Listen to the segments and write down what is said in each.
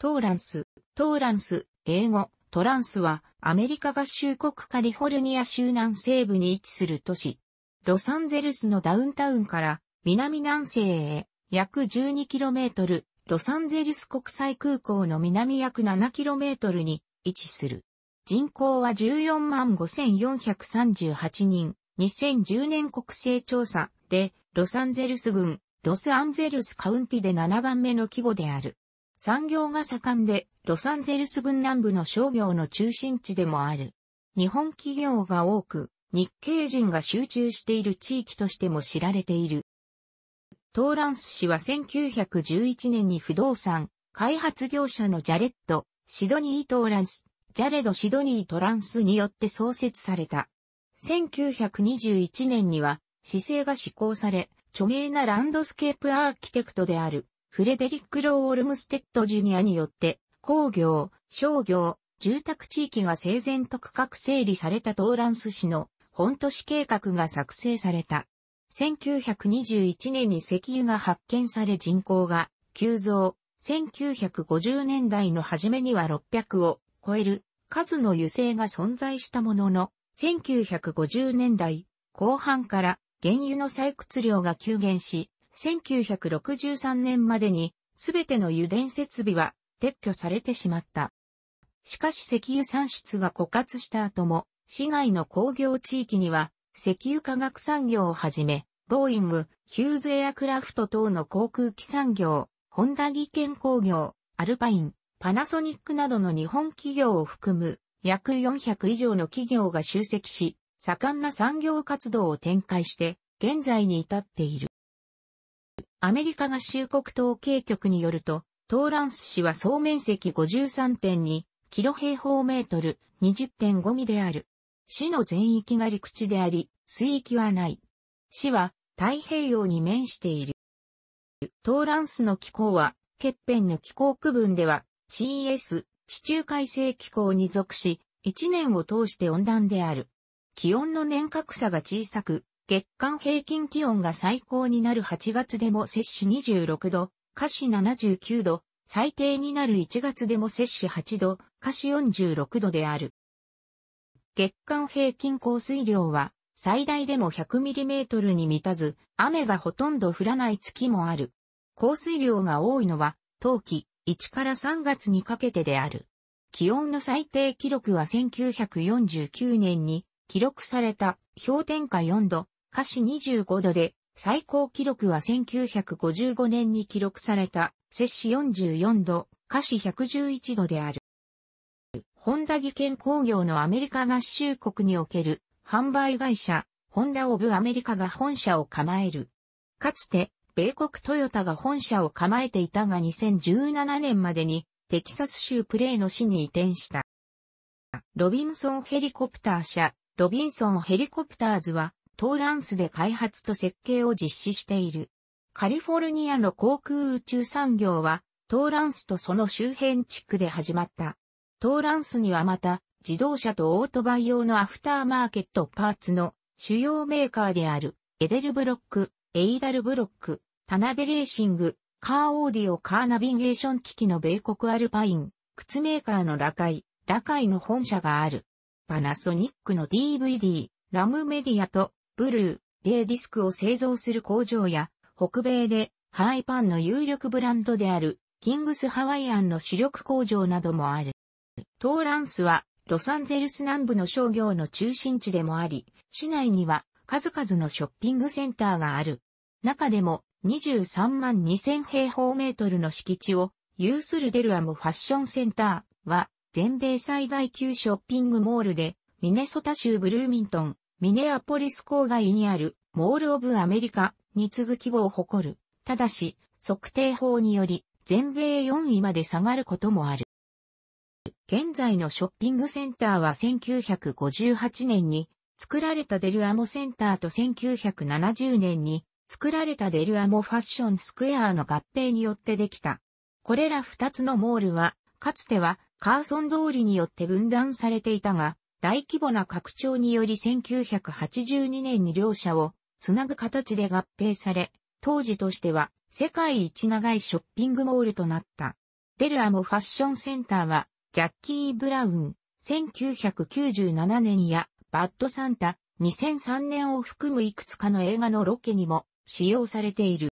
トーランス、トーランス、英語、トランスはアメリカ合衆国カリフォルニア州南西部に位置する都市。ロサンゼルスのダウンタウンから南南西へ約 12km、ロサンゼルス国際空港の南約 7km に位置する。人口は14万5438人。2010年国勢調査でロサンゼルス郡ロスアンゼルスカウンティで7番目の規模である。産業が盛んで、ロサンゼルス軍南部の商業の中心地でもある。日本企業が多く、日系人が集中している地域としても知られている。トーランス氏は1911年に不動産、開発業者のジャレット、シドニー・トーランス、ジャレド・シドニー・トランスによって創設された。1921年には、市政が施行され、著名なランドスケープアーキテクトであるフレデリック・ロー・オルムステッド・ジュニアによって、工業、商業、住宅地域が整然と区画整理されたトーランス市の本都市計画が作成された。1921年に石油が発見され人口が急増。1950年代の初めには600を超える数の油性が存在したものの、1950年代後半から原油の採掘量が急減し、1963年までに、すべての油田設備は撤去されてしまった。しかし石油産出が枯渇した後も、市外の工業地域には、石油化学産業をはじめ、ボーイング、ヒューズエアクラフト等の航空機産業、ホンダ技研工業、アルパイン、パナソニックなどの日本企業を含む約400以上の企業が集積し、盛んな産業活動を展開して、現在に至っている。アメリカ合衆国統計局によると、トーランス市は総面積53.2キロ平方メートル20.5ミである。市の全域が陸地であり、水域はない。市は太平洋に面している。トーランスの気候は、欠片の気候区分では CS、地中海性気候に属し、一年を通して温暖である。気温の年較差が小さく、月間平均気温が最高になる8月でも摂氏26度、下肢79度、最低になる1月でも摂氏8度、下肢46度である。月間平均降水量は最大でも 100mm に満たず、雨がほとんど降らない月もある。降水量が多いのは、冬季1から3月にかけてである。気温の最低記録は1949年に記録された氷点下4度、華氏25度で、最高記録は1955年に記録された、摂氏44度、下肢111度である。ホンダ技研工業のアメリカ合衆国における販売会社、ホンダオブアメリカが本社を構える。かつて、米国トヨタが本社を構えていたが2017年までにテキサス州プレイの市に移転した。ロビンソンヘリコプター社、ロビンソンヘリコプターズはトーランスで開発と設計を実施している。カリフォルニアの航空宇宙産業は、トーランスとその周辺地区で始まった。トーランスにはまた、自動車とオートバイ用のアフターマーケットパーツの主要メーカーである、エデルブロック、エイダルブロック、タナベレーシング、カーオーディオカーナビゲーション機器の米国アルパイン、靴メーカーのラカイ、ラカイの本社がある。パナソニックの DVD、ラムメディアとブルー、レーディスクを製造する工場や、北米でハワイパンの有力ブランドである、キングスハワイアンの主力工場などもある。トーランスは、ロサンゼルス南部の商業の中心地でもあり、市内には数々のショッピングセンターがある。中でも23万2000平方メートルの敷地を有するデルアムファッションセンターは全米最大級ショッピングモールでミネソタ州ブルーミントン、ミネアポリス郊外にあるモール・オブ・アメリカに次ぐ規模を誇る。ただし、測定法により全米4位まで下がることもある。現在のショッピングセンターは1958年に作られたデルアモセンターと1970年に作られたデルアモファッションスクエアの合併によってできた。これら2つのモールは、かつてはカーソン通りによって分断されていたが、大規模な拡張により1982年に両社をつなぐ形で合併され、当時としては世界一長いショッピングモールとなった。デルアモファッションセンターは、ジャッキー・ブラウン、1997年やバッド・サンタ、2003年を含むいくつかの映画のロケにも使用されている。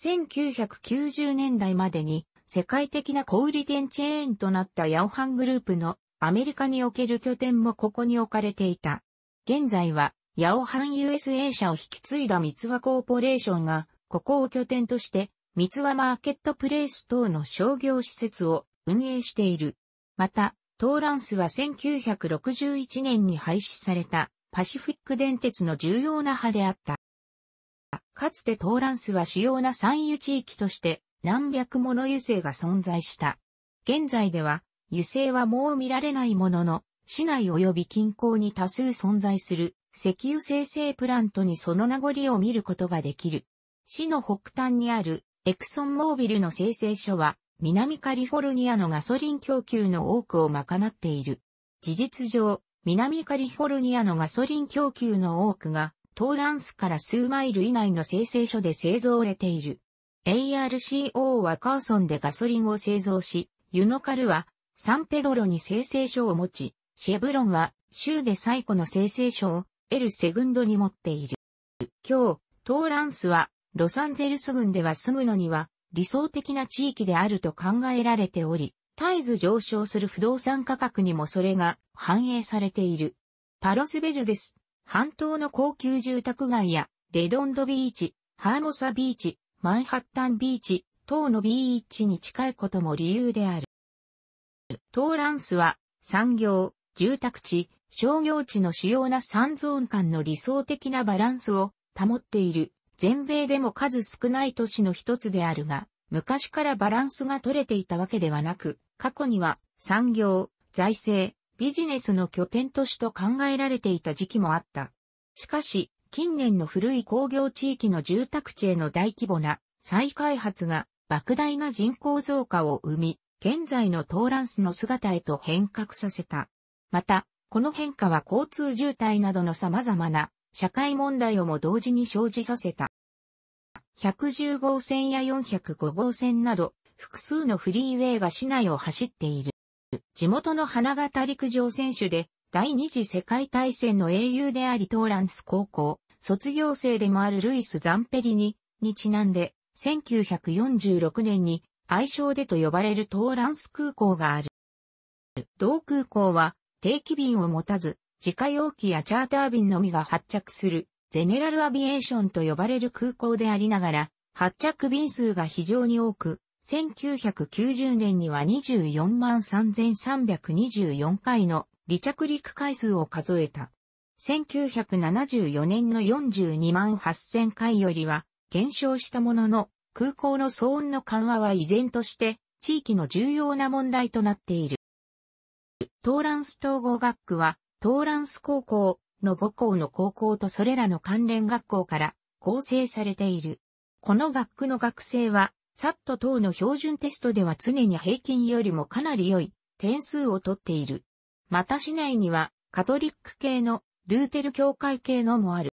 1990年代までに世界的な小売店チェーンとなったヤオハングループのアメリカにおける拠点もここに置かれていた。現在は、ヤオハン USA 社を引き継いだ三和コーポレーションが、ここを拠点として、三和マーケットプレイス等の商業施設を運営している。また、トーランスは1961年に廃止されたパシフィック電鉄の重要な派であった。かつてトーランスは主要な産油地域として何百もの油性が存在した。現在では油性はもう見られないものの、市内及び近郊に多数存在する石油生成プラントにその名残を見ることができる。市の北端にあるエクソンモービルの生成所は南カリフォルニアのガソリン供給の多くを賄っている。事実上、南カリフォルニアのガソリン供給の多くがトーランスから数マイル以内の生成所で製造されている。ARCO はカーソンでガソリンを製造し、ユノカルはサンペドロに生成所を持ち、シェブロンは州で最古の生成所をエルセグンドに持っている。今日、トーランスはロサンゼルス郡では住むのには理想的な地域であると考えられており、絶えず上昇する不動産価格にもそれが反映されている。パロスベルです。半島の高級住宅街や、レドンドビーチ、ハーモサビーチ、マンハッタンビーチ、等のビーチに近いことも理由である。トーランスは産業、住宅地、商業地の主要な3ゾーン間の理想的なバランスを保っている全米でも数少ない都市の一つであるが、昔からバランスが取れていたわけではなく、過去には産業、財政、ビジネスの拠点都市と考えられていた時期もあった。しかし、近年の古い工業地域の住宅地への大規模な再開発が莫大な人口増加を生み、現在のトーランスの姿へと変革させた。また、この変化は交通渋滞などの様々な社会問題をも同時に生じさせた。110号線や405号線など、複数のフリーウェイが市内を走っている。地元の花形陸上選手で、第二次世界大戦の英雄でありトーランス高校、卒業生でもあるルイス・ザンペリに、にちなんで、1946年に愛称でと呼ばれるトーランス空港がある。同空港は定期便を持たず、自家用機やチャーター便のみが発着する、ゼネラルアビエーションと呼ばれる空港でありながら、発着便数が非常に多く、1990年には24万3324回の離着陸回数を数えた。1974年の42万8000回よりは減少したものの、空港の騒音の緩和は依然として地域の重要な問題となっている。トーランス統合学区は、トーランス高校の5校の高校とそれらの関連学校から構成されている。この学区の学生は、サット等の標準テストでは常に平均よりもかなり良い点数を取っている。また市内にはカトリック系のルーテル教会系のもある。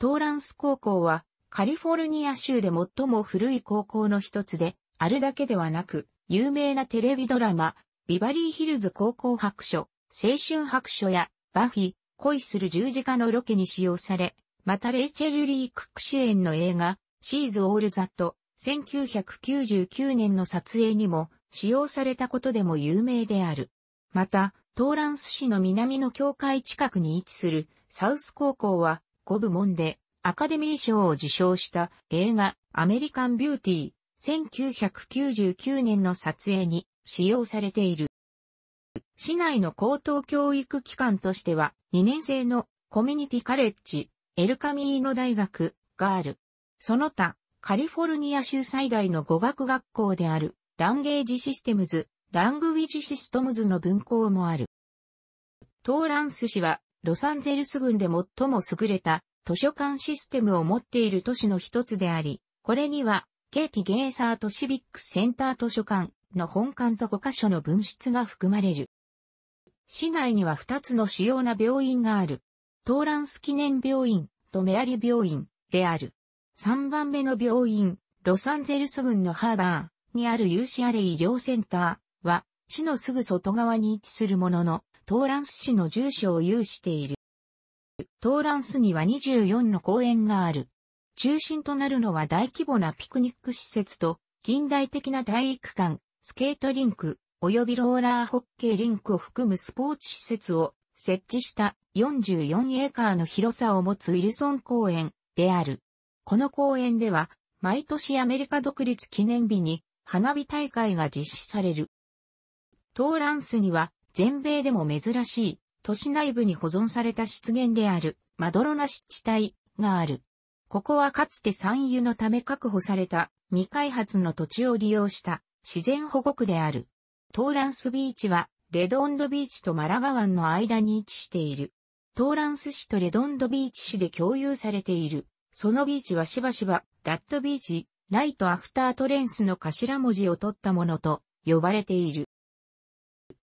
トーランス高校はカリフォルニア州で最も古い高校の一つで、あるだけではなく、有名なテレビドラマ、ビバリーヒルズ高校白書、青春白書や、バフィ、恋する十字架のロケに使用され、またレイチェル・リー・クック主演の映画、シーズ・オール・ザット、1999年の撮影にも使用されたことでも有名である。また、トーランス市の南の境界近くに位置するサウス高校は五部門でアカデミー賞を受賞した映画アメリカンビューティー1999年の撮影に使用されている。市内の高等教育機関としては2年生のコミュニティカレッジエルカミーノ大学がある。その他カリフォルニア州最大の語学学校であるランゲージシステムズ、ラングウィジシストムズの分校もある。トーランス市はロサンゼルス郡で最も優れた図書館システムを持っている都市の一つであり、これには、ケーキゲーサーとシビックセンター図書館の本館と5カ所の分室が含まれる。市内には2つの主要な病院がある。トーランス記念病院とメアリ病院である。3番目の病院、ロサンゼルス郡のハーバーにある u c アレ医療センターは、市のすぐ外側に位置するものの、トーランス市の住所を有している。トーランスには24の公園がある。中心となるのは大規模なピクニック施設と、近代的な体育館、スケートリンク、及びローラーホッケーリンクを含むスポーツ施設を設置した44エーカーの広さを持つウィルソン公園である。この公園では、毎年アメリカ独立記念日に花火大会が実施される。トーランスには全米でも珍しい都市内部に保存された湿原であるマドロナ湿地帯がある。ここはかつて産油のため確保された未開発の土地を利用した自然保護区である。トーランスビーチはレドンドビーチとマラガ湾の間に位置している。トーランス市とレドンドビーチ市で共有されている。そのビーチはしばしばラットビーチ、ライトアフタートレンスの頭文字を取ったものと呼ばれている。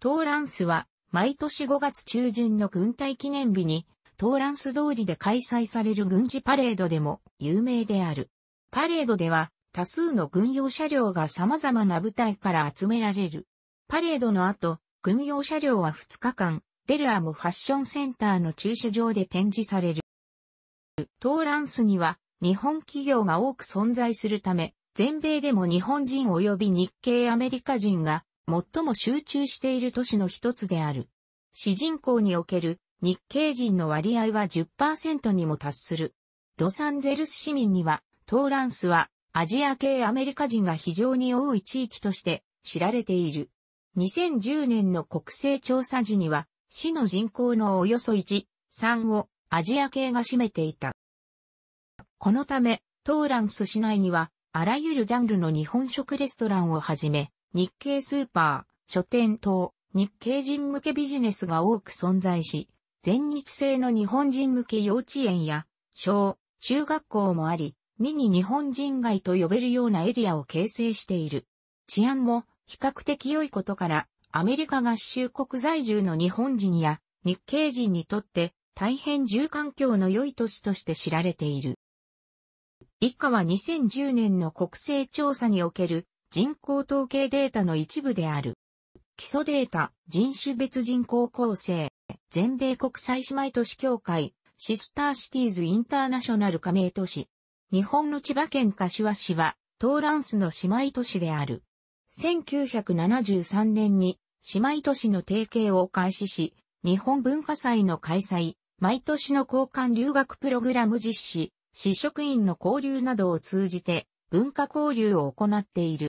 トーランスは毎年5月中旬の軍隊記念日に、トーランス通りで開催される軍事パレードでも有名である。パレードでは多数の軍用車両が様々な部隊から集められる。パレードの後、軍用車両は2日間、デルアムファッションセンターの駐車場で展示される。トーランスには日本企業が多く存在するため、全米でも日本人及び日系アメリカ人が最も集中している都市の一つである。市人口における日系人の割合は10%にも達する。ロサンゼルス市民には、トーランスはアジア系アメリカ人が非常に多い地域として知られている。2010年の国勢調査時には、市の人口のおよそ1、3をアジア系が占めていた。このため、トーランス市内には、あらゆるジャンルの日本食レストランをはじめ、日系スーパー、書店等、日系人向けビジネスが多く存在し、全日制の日本人向け幼稚園や、小、中学校もあり、ミニ日本人街と呼べるようなエリアを形成している。治安も比較的良いことから、アメリカ合衆国在住の日本人や日系人にとって大変住環境の良い都市として知られている。以下は2010年の国勢調査における人口統計データの一部である。基礎データ、人種別人口構成、全米国際姉妹都市協会、シスターシティーズインターナショナル加盟都市。日本の千葉県柏市は、トーランスの姉妹都市である。1973年に姉妹都市の提携を開始し、日本文化祭の開催、毎年の交換留学プログラム実施、市職員の交流などを通じて文化交流を行っている。